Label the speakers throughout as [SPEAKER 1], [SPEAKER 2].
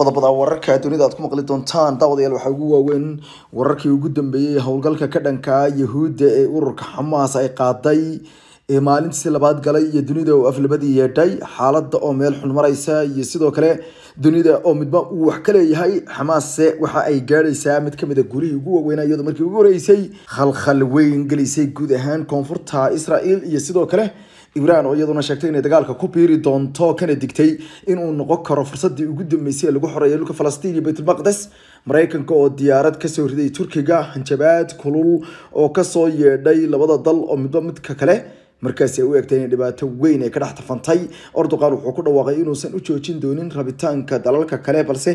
[SPEAKER 1] qodobada wararka dunida aad ku maqli doontaan daawadayaal waxaa ugu waaweyn wararkii ugu dambeeyey howlgalka ka dhanka yahuudda ee ururka xamaas ay qaaday ee maalintiisii labaad galay iyo dunida oo aflabadii yeedhay xaaladda oo meel xun maraysa iyo sidoo kale dunida oo midba uu wax ka leeyahay xamaase waxa ay gaadhaysaa mid ka mida ah gulihii ugu waaweynaa iyadoo markii ugu horeysay khalkhal weyn gelisay guud ahaan koonfurta israel iyo sidoo kale ibraan oo iyaduna sheegtay inay dagaalka ku biiri doonto kana digtay inuu noqon karo fursadii ugu dambeysay ee lagu xoreeya dhulka falastiin iyo baytulmaqdes maraykanka oo diyaarad kasoo riday turkiga hanjabaad kulul oo kasoo yeedhay labada dal oo midba midka kale markaasi ay u eegtay inay dhibaato weyn ay ka dhex tafantay orduqaan wuxuu ku dhawaaqay inuusan u joojin doonin rabitaanka dalalka kale balse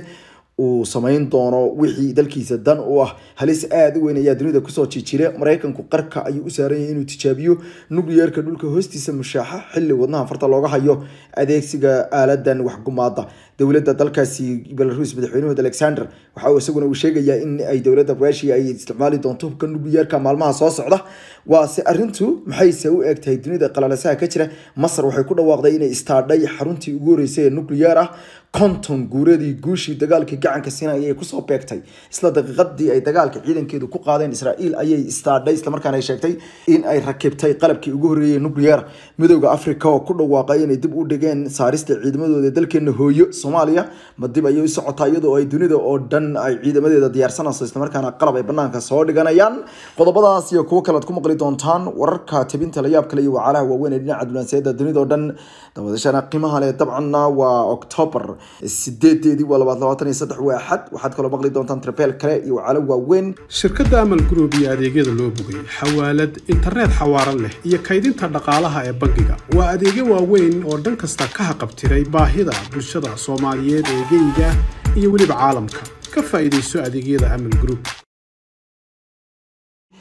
[SPEAKER 1] uu samayn doono wixii dalkiisa dan u ah halis aada u weyn ayaa dunida kusoo jijira maraykanku qarka ayuu u saaranyay inuu tijaabiyo nucleerka dhulka hoostiisa mushaaxa xili wadnaha farta looga hayo adeegsiga aaladan waxgumaada dowladda dalkaasi belaruus madaxweynahood alexander waxa isaguna uu sheegayaa in ay dowladda rusia ay isticmaali doonto hubka nucleerka maalmaha soo socda waase arintu maxayse u eegtahay dunida qalalasaha ka jira masar waxay ku dhawaaqday inay istaadhay xaruntii ugu horeysay ee nucleer ah konton guuradii guushii dagaalkii gacanka siinaya ee kusoo beegtay isla daqiiqadii ay dagaalka ciidankeedu ku qaadeen israa'iil ayay istaadhay islamarkaana ay sheegtay in ay rakibtay qalabkii ugu horreeyey nuclear midowda africa oo ku dhawaaqay inay dib u dhigeen saarista ciidamadooda dalkeena hooyo soomaaliya ma dib ayay u socotaa iyadoo ay dunida oo dhan ay ciidamadeeda diyaarsanayso islamarkaana qalab ay banaanka soo dhiganayaan qodobadaas iyo kuwo kalead ku maqli doontaan wararka tebinta layaab kale iyo wacaalaha waaweyn ee dhinaca dulanseeda dunida oo dhan dawadashana qiimaha leh dabcanna waa octoobar sideedeedii waa labaad labaatan iyo saddex saddex waa axad waxaad kaloo maqli doontaan trabeel kale iyo wacalo waaweyn shirkadda amal group iyo adeegyada loo bogay xawaalad internet xawaaran leh iyo kaydinta dhaqaalaha ee bangiga waa adeegyo waaweyn oo dhan kasta ka haqabtiray baahida bulshada soomaaliyeed ee geyga iyo weliba caalamka ka faa'iidayso adeegyada amal group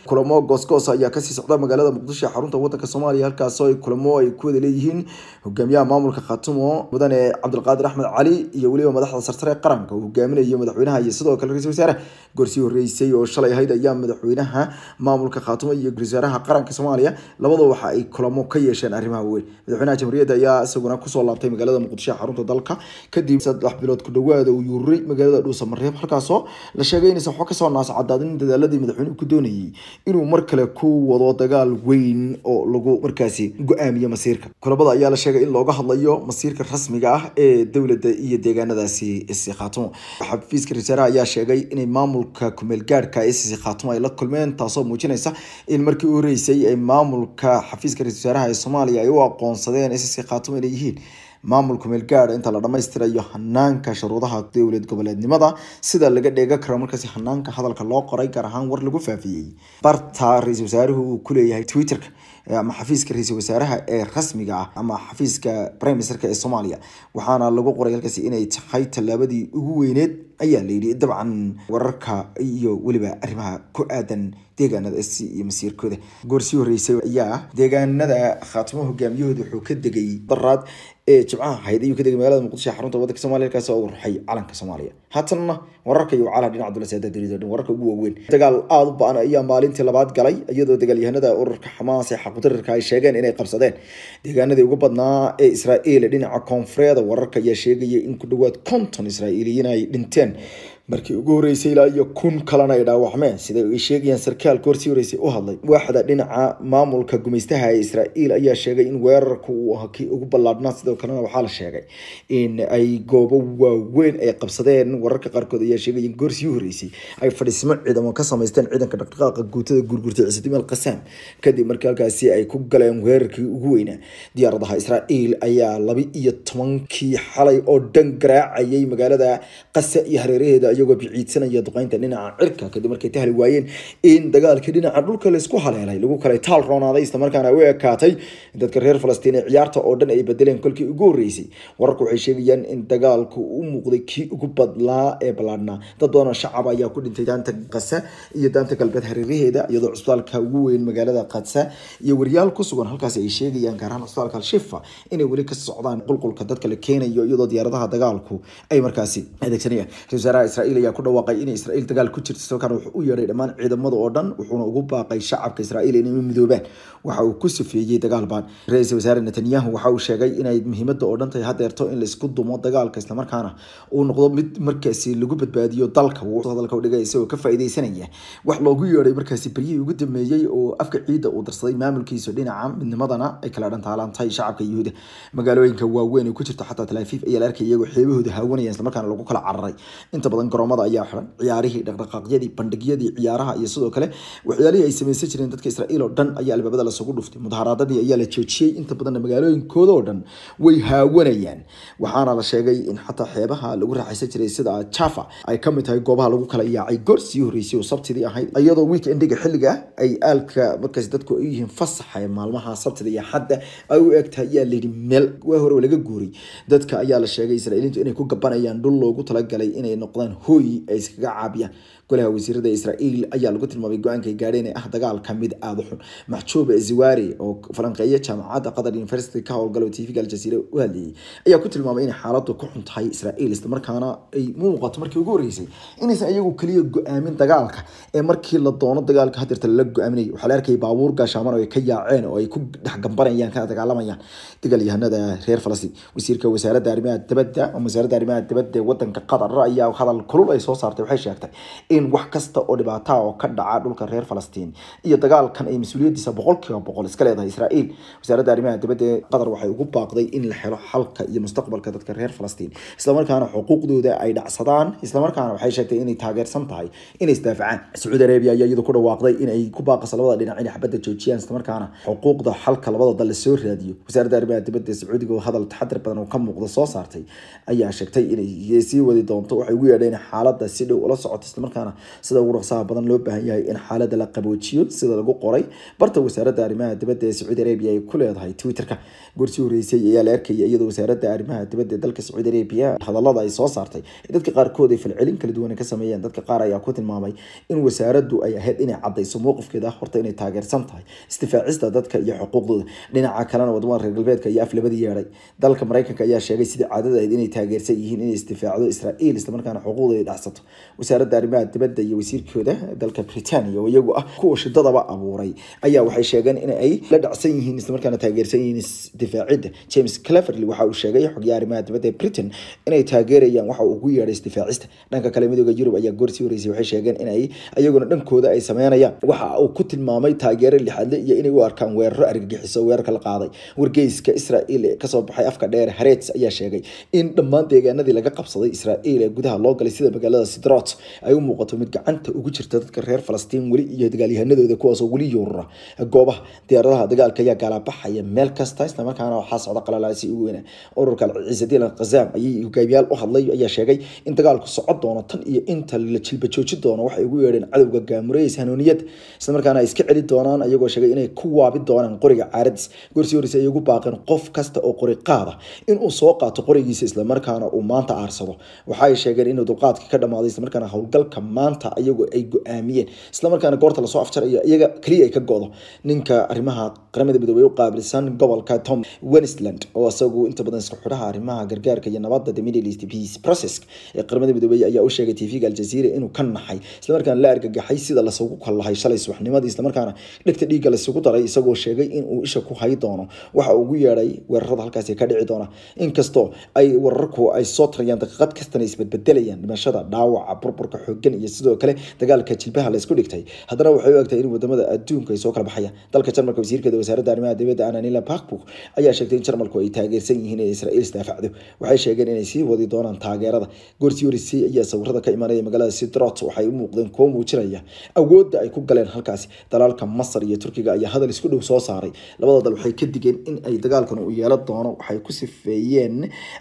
[SPEAKER 1] kulamo goosgoos ayaa kasii socda magaalada muqdisho xarunta wadanka soomaaliya halkaasoo ay kulamo ay ku wada leeyihiin hogaamiyaha maamulka khaatumo mudane cabdulqaadir axmed cali iyo weliba madaxda sarsare qaranka uu hogaaminayo madaxweynaha iyo sidoo kale ra-isul wasaare gorsii horreysay oo shalay ahayd ayaa madaxweynaha maamulka khaatumo iyo gursaaraha qaranka soomaaliya labaduba waxa ay kulamo ka yeesheen arrimaha waaweyn madaxweynaha jamhuuriyadda ayaa isaguna kusoo laabtay magaalada muqdisho xarunta dalka kadib saddex bilood ku dhawaada uu yuuray magaalada dhuusamareeb halkaasoo la sheegay inaysan waxba kasoo naas cadaadin dadaaladii madaxweynuhu ku doonayay inuu mar kale ku wado dagaal weyn oo lagu markaasi go-aamiyo masiirka kulabada ayaa la sheegay in looga hadlayo masiirka rasmiga ah ee dowladda iyo deegaanadaasi isi khaatumo xafiiska rasaaraha ayaa sheegay inay maamulka kumeelgaadhka isi ay la kulmeen taasoo muujinaysa in markii u horeysay ay maamulka xafiiska ra-iisul wasaaraha ee soomaaliya ay u aqoonsadeen isi inay yihiin maamulka meelgaadha inta la dhammaystirayo hanaanka shuruudaha dowlad goboleednimada sida laga dheega karo markaasi hanaanka hadalka loo qoray gaar ahaan war lagu faafiyey barta ra-iisul wasaaruhu uu ku leeyahay twitterka eh, ama xafiiska ra-iisul wasaaraha ee rasmiga ah ama xafiiska prime ministerka ee soomaaliya waxaana lagu qoray halkaasi inay tahay tallaabadii ugu weyneed ayaa layidhi dabcan wararka iyo weliba arrimaha ku aadan deegaanada iyo masiirkooda goorsii horreysay ayaa deegaanada khaatimo hogaamiyahooda wuxuu ka degay daraad jimcaha ahayd ayuu kadegay magaalada muqdisho xarunta wadanka somaliya halkaas oo ruxay calanka soomaaliya haatanna wararka iyo wacalaha dhinaca abdulla saadaad dariidodhin wararka ugu waaweyn dagaal aada u ba-an ayaa maalintii labaad galay iyadoo dagaalyahanada ururka xamaas ee xaqudararka ay sheegeen inay qabsadeen deegaanadii ugu badnaa ee israa'iil dhinaca koonfureeda wararka ayaa sheegaya in ku dhawaad konton israa'iiliyiin ay dhinteen markii ugu horeysay ilaa iyo kun kalena ay dhaawacmeen siday ay sheegayaan sarkaalka horsii horeysay u hadlay waaxda dhinaca maamulka gumaystaha ee israael ayaa sheegay in weerarku uu aha kii ugu ballaadhnaa sidoo kalena waxaa la sheegay in ay goobo waaweyn ay qabsadeen wararka qaarkood ayaa sheegay in goorsii horeysay ay fadhiismo ciidamo ka samaysteen ciidanka dhaqdhaqaaqa guutada gurgurtay ciisadimo al qasaam kadib markii halkaasi ay ku galeen weerarkii ugu weynaa diyaaradaha israael ayaa laba iyo tobankii xalay oo dhan garaacayay magaalada qasa iyo hareeraheeda iyagoo biciidsanaya duqeynta dhinaca cirka kadib markay tahli waayeen in dagaalkii dhinaca dhulka laisku haleelay lagu kale taal roonaaday islamarkaana u ekaatay dadka reer falastiin ee ciyaarta oo dhan ay bedeleen kolkii ugu horreysay wararku waxay sheegayaan in dagaalku u muuqday kii ugu badlaa ee ballaadhnaa dad badanoo shacab ayaa ku dhintay daanta qasa iyo daanta galbeed hareeraheeda iyadoo cusbitaalka ugu weyn magaalada qadsa iyo waryaal ku sugan halkaas ay sheegayaan gaar cusbitaalka al inay weli ka socdaan qulqulka dadka la keenayo iyadoo diyaaradaha dagaalku ay markaasi adeegsanayaan ra israa'iil ayaa ku dhawaaqay inay israa'iil dagaal ku jirta salkan wuxuu u yeedhay dhammaan ciidamada oo dhan wuxuuna ugu baaqay shacabka israa'iil inay u midoobaan waxa uu ku sifeeyey dagaal baan ra-iisul wasaare netanyahu waxa uu sheegay inay muhiimada oo dhan tahay hadeerto in laisku dumo dagaalka islamarkaana uu noqdo mid markaasi lagu badbaadiyo dalka hadalka dhigay isagoo ka faaideysanaya wax loogu yeedhay markaasi beryihii ugu dambeeyey oo afka ciidda uu darsaday maamulkiisa dhinaca midnimadana ay kala dhantaalantahay shacabka yuhuuda magaalooyinka waaweyn ee ku jirta xataa talaafiif ayaa la arkay iyagoo xeebahooda haawanaya islamarkaana lagu kala cararay inta badan garoomada ayaa xiran ciyaarihii dhaqdhaqaaqyadii bandhigyadii ciyaaraha iyo sidoo kale waxyaalihii ay samaysan jireen dadka israa'iil oo dhan ayaa albaabada lasugu dhuftay mudaharaaddadii ayaa la joojiyey inta badanna magaalooyinkooda oo dhan way haawanayaan waxaana la sheegay in xataa xeebaha lagu raaxaysan jiray sida jaffa ay ka mid tahay goobaha lagu kala iyaacay goor horreysay oo sabtidii ahayd iyadoo weekendiga xilliga ay aalka markaas dadku ay yihiin fasaxa maalmaha sabtida iyo xadda ay u egtahay ayaa layidhi meel waa hore laga guuray dadka ayaa la sheegay israa'iiliintu inay ku gabanayaan dhul loogu talagalay inay noqdaan hooy ay iskaga caabiyaan golaha wasiirada israael ayaa lagu tilmaamay go-aanka gaadheen ee ah dagaal ka aada ah xun maxjuube ziwari oo falanqeeya jaamacadda qatar university ka howlgala tv-ga aljaziira u hadlayay ayaa ku tilmaamay inay xaaladu ka xun tahay israael islamarkaana ay muuqato markii ugu horreysay inaysan iyagu keliya go-aamin dagaalka ee markii la doono dagaalka hadirta lala go-aaminay waxaa la arkayay baabuur gaashaaman oo ay ka yaaceen oo ay ku dhex gambanayaan kana dagaalamayaan dagaalyahanada reer falastiin wasiirka wasaaradda arrimaha dibadda wasaaradda arrimaha dibadda ee wadanka qatar ayaa hadal kulul ay soo saartay waxay sheegtay in wax kasta oo dhibaataa oo ka dhaca dhulka reer falastiin iyo dagaalkan ay mas-uuliyadiisa boqolkiiba boqol iska leedahay israael wasaaradda arrimaha dibadda ee qatar waxay ugu baaqday in la helo xalka iyo mustaqbalka dadka reer falastiin islamarkaana xuquuqdooda ay dhacsadaan islamarkaana waxay sheegtay inay taageersan tahay inay isdaafacaan sacuudi arabia ayaa iyadu ku dhawaaqday inay ku baaqayso labada dhinac inay xabadda joojiyaan islamarkaana xuquuqda xalka labada dal lasoo raadiyo wasaaradda arrimaha dibadda ee sacuudiga oo hadal taxadir badan oo ka muuqda soo saartay ayaa sheegtay inay sii wadi doonto waxay ugu yeedheen xaalada si dhow ula socoto islamarkaana sida ugu dhaqsaha badan loo baahan yahay in xaalada la qaboojiyo sida lagu qoray barta wasaaradda arrimaha dibadda ee sacuudi arabia ay ku leedahay twitterka gorsii horeysay ayaa la arkayay iyadoo wasaaradda arrimaha dibadda ee dalka sacuudi arabia hadallada ay soo saartay dadka qaarkood ay falcelin kala duwan ka sameeyeen dadka qaar ayaa ku tilmaamay in wasaaraddu ay ahayd inay caddayso mowqifkeeda horta inay taageersan tahay istifaacista dadka iyo xuquuqdooda dhinaca kalena wadamada reer galbeedka iyo aflabada yeedhay dalka maraykanka ayaa sheegay sidii caadada ahayd inay taageersan yihiin inay istifaacdo israa'iil islamarkaana xuquuqda labadooda dhacsato wasaaradda arrimaha dibadda iyo wasiirkooda dalka britania oo iyagu ah kuwa shidadaba abuuray ayaa waxay sheegeen in ay la dhacsan yihiin islamarkaana taageersan yihiin isdifaacidda james cleverly waxa uu sheegay xogyaha arrimaha dibadda ee britain inay taageerayaan waxa uu ugu yeedhay isdifaacista dhanka kale midooda yurub ayaa goor sii horeysay waxay sheegeen in ay iyaguna dhankooda ay sameynayaan waxa uu ku tilmaamay taageero lixadle iyo inay u arkaan weeraro argagixiso weerarka la qaaday wargeyska israa'iil ee kasoo baxay afka dheer hareets ayaa sheegay in dhammaan deegaanadii laga qabsaday israa'iil ee gudaha loo galay sida magaalada sidraot ay u muuqato mid gacanta ugu jirta dadka reer falastiin weli iyo dagaalyahanadooda kuwaasoo weli yuurura goobaha diyaaradaha dagaalka ayaa gaalabaxaya meel kasta islamarkaana waxaa socda qalalaasi ugu weyn ururka ciisadiilan khazaam ayay hogaamiyaal u hadlay ayaa sheegay in dagaalku socon doono tan iyo inta la jilba jooji doono waxay ugu yeedheen cadowga gaamureyis hanuuniyad islamarkaana ay iska celi doonaan ayagoo sheegay inay ku waabi doonaan qoriga caaradis gorsii horeysa ay ugu baaqeen qof kasta oo qori qaada inuu soo qaato qorigiisa islamarkaana uu maanta aarsado waxaay sheegeen inuu muqaadka ka dhamaaday islamarkaana howlgalka maanta ayagoo ay go-aamiyeen islamarkaana goorta lasoo afjarayo iyaga keliya ay ka go ninka arrimaha qaramada midoobey u qaabilsan gobolka tom wensland oo isagu inta badan isku xidhaha arrimaha gargaarka iyo nabadda the middle east peace process ee qaramada midoobey ayaa u sheegay tv-ga aljazeera inuu ka naxay islamarkaana la argagaxay sida lasugu kallahay shalay subaxnimadii islamarkaana dhegta dhiigga laysugu daray isagoo sheegay inuu isha ku hay doono waxa ugu yeedhay weerarada halkaasi ka dhici doona inkastoo ay wararku ay soo tarayaan daqiiqad kastana isbedbedelayaan dhimashada dhaawaca burburka xoogan iyo sidoo kale dagaalka jilbaha laysku dhigtay haddana waxay u egtahay in wadamada adduunka ay soo kala baxaya dalka jarmarka wasiirkeeda wasaaradda arrimaha dibadda ananila bakbuk ayaa sheegtay in jarmalku ay taageersan yihiin inay israiil isdaafacdo waxay sheegeen inay sii wadi doonaan taageerada goortiyorisi ayaa sawirada ka imanaya magaalada sidrot waxay u muuqdeen kuwo muujinaya awoodda ay ku galeen halkaasi dalaalka masar iyo turkiga ayaa hadal isku dhow soo saaray labada dal waxay ka digeen in ay dagaalkan uu yeelan doono waxay ku sifeeyeen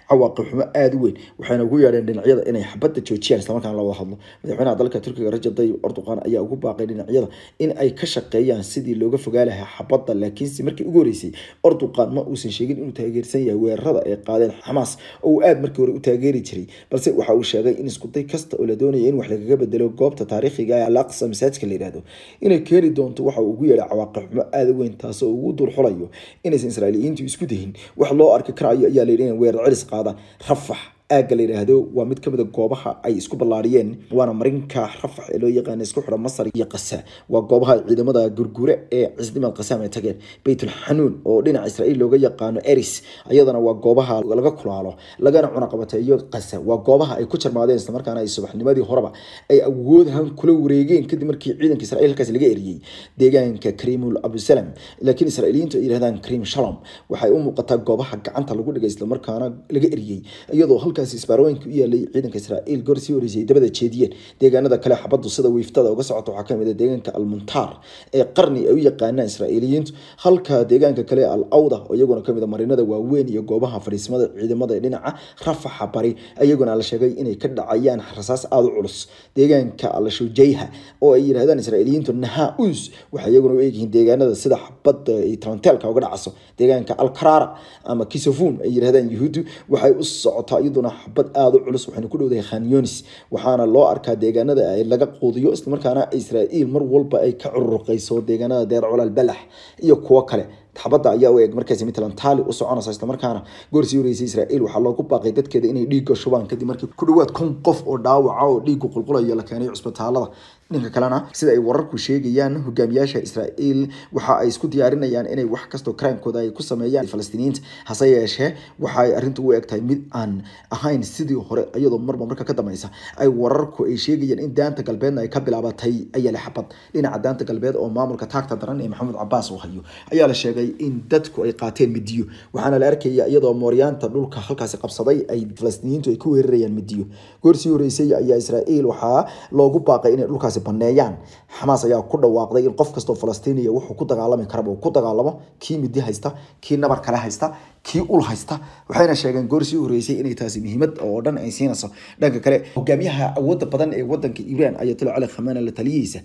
[SPEAKER 1] cawaaqib xumo aada u weyn waxayna ugu yeedheen dhinacyada inay xabadda joojiyaan islamarkaana la wada hadlo madaxweynaha dalka turkiga rajab tayyib erdoqan ayaa ugu baaqay dhinacyada in ay ka shaqeeyaan sidii looga fogaa lahaa xabadda le laakiinse markii ugu horeysay orduqaan ma uusan sheegin inuu taageersan yahay weerarada ay qaadeen xamaas oo uu aada markii hore u taageeri jiray balse waxa uu sheegay in iskuday kasta oo la doonaya in wax lagaga bedelo goobta taariikhiga ee alaqsa masaajka la yihahdo inay keeni doonto waxa uu ugu yeedhay cawaaqixumo aada u weyn taasoo ugu xulayo inaysan israa'iiliyiintu isku dahin wax loo arki karayo ayaa layidhi inay weerar cilis qaada rafax aagga la yidhaahdo waa mid kamida ah goobaha ay isku ballaadhiyeen waana marinka rafac ee loo yaqaan isku xidha masar iyo kasa waa goobaha ciidamada gurgure ee cisdimaad kasaam ay tageen baytul xanuun oo dhinaca israa'iil looga yaqaano eris iyadana waa goobaha laga kulaalo lagana cunaqabateeyo kasa waa goobaha ay ku jarmaadeen islamarkaana ay subaxnimadii horeba ay awoodhan kula wareegeen kadib markii ciidanka israa'iil halkaas laga eriyey deegaanka krimul abusalam laakiin israa'iiliyiintu ay yidhahdaan krim shalom waxay u muuqataa goobaha gacanta lagu dhigay islamarkaana laga eriyey iyadoo halkaas markaas isbaarooyinka u yaalay ciidanka israa'iil goor sii horeysay dabada jeediyeen deegaanada kale xabaddu sida wiiftada uga socota waxaa kamid a ah deegaanka almuntaar ee qarni ay u yaqaanaan israa'iiliyiintu halka deegaanka kale al awda oo iyaguna kamid a ah marinada waaweyn iyo goobaha fadhiismada ciidamada ee dhinaca rafaxa bari iyaguna la sheegay inay ka dhacayaan rasaas aada u culus deegaanka alshujayha oo ay yidhahdaan israa'iiliyiintu nahaa uus waxay iyaguna u eegyihiin deegaanada sida xabadda eh, ay taranteelka uga dhacaso deegaanka alkaraara ama kisafun ay yidhahdaan yuhuuddu waxay u socotaa iyaduna xabad aada u culus waxayna ku dhowdahay khanyonis waxaana loo arkaa deegaanada ay laga quudiyo islamarkaana israa'iil mar walba ay ka curuqayso deegaanada deer colaal balax iyo kuwo kale xabadda ayaa u eeg markaasi mitlan taali u soconaysa islamarkaana goor sii wareysay israa'iil waxaa loogu baaqay dadkeeda inay dhiigga shubaan kadib markii ku dhawaad kun qof oo dhaawaca oo dhiiggu qulqulaya la keenay cusbitaalada dhanka kalena sida ay wararku sheegayaan hogaamiyaasha israa'iil waxa ay isku diyaarinayaan inay wax kastoo karaankooda ay ku sameeyaan falastiiniyiinta hase yeeshee waxa ay arrintu u egtahay mid aan ahayn sidii hore iyadoo marba marka ka dambaysa ay wararku ay sheegayeen in daanta galbeedna ay ka bilaabatay ayaale xabad dhinaca daanta galbeed oo maamulka taagta daran ee maxamed cabaas uu hayo ayaa la sheegay in dadku ay qaateen midiyo waxaana la arkaya iyadoo mooryaanta dhulka halkaasi qabsaday ay falastiiniyiintu ay ku weerarayaan midiyo goor sii horeysay ayaa israa'iil waxaa loogu baaqay inay dhulkaasi baneeyaan xamaas ayaa ku dhawaaqday in qof kastoo falastiiniya wuxuu ku dagaalami karaba uu ku dagaalamo kii midi haysta kii nabar kale haysta kii ul haysta waxayna sheegeen goor horeysay inay taasi muhiimad oo dhan ay siinayso dhanka kale hogaamiyaha awooda badan ee wadanka iiraan ayatollah cali khamenei la taliyihiisa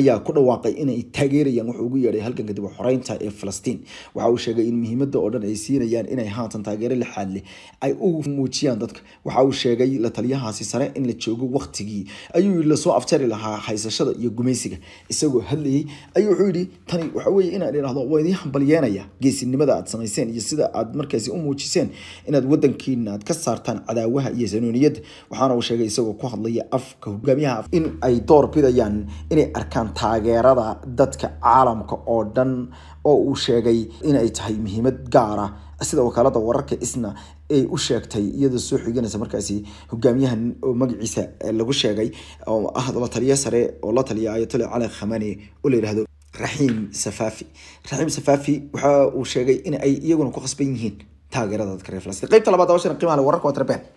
[SPEAKER 1] ayaa ku dhawaaqay inay taageerayaan wuxuu ugu yeedhay halganka dib xoreynta ee falastiin waxa uu sheegay in muhiimada oo dhan ay siinayaan inay haatan taageero lixaad leh ay u muujiyaan dadka waxa uu sheegay la taliyahaasi sare in la joogo waqtigii ayuu la soo afjari lahaa haysashada iyo gumaysiga isagoo hadlayay ayuu wuxuu yidhi tani waxa weye inaan idhahdo waa idiin hambalyeenaya geesinimada aad samayseen iyo sida aad markaasi u muujiseen inaad wadankiina aad ka saartaan cadaawaha iyo sanuuniyadda waxaana uu sheegay isagoo ku hadlaya afka hogaamiyaha in ay door bidayaan inay arkaan taageerada dadka caalamka oo dhan oo uu sheegay inay tahay muhiimad gaara sida wakaalada wararka isna ay u sheegtay iyadoo soo xiganaysa markaasi hogaamiyahan oo magaciisa lagu sheegay oo ah la taliyo sare oo la taliya ayatollah cali khamani oo la yidhaahdo raxiim safafi raxiim safafi waxa uu sheegay in ay iyaguna ku khasban yihiin taageerada dadka reer falastiin qaybta labaad awashana qiimaha wararka waa tarbeen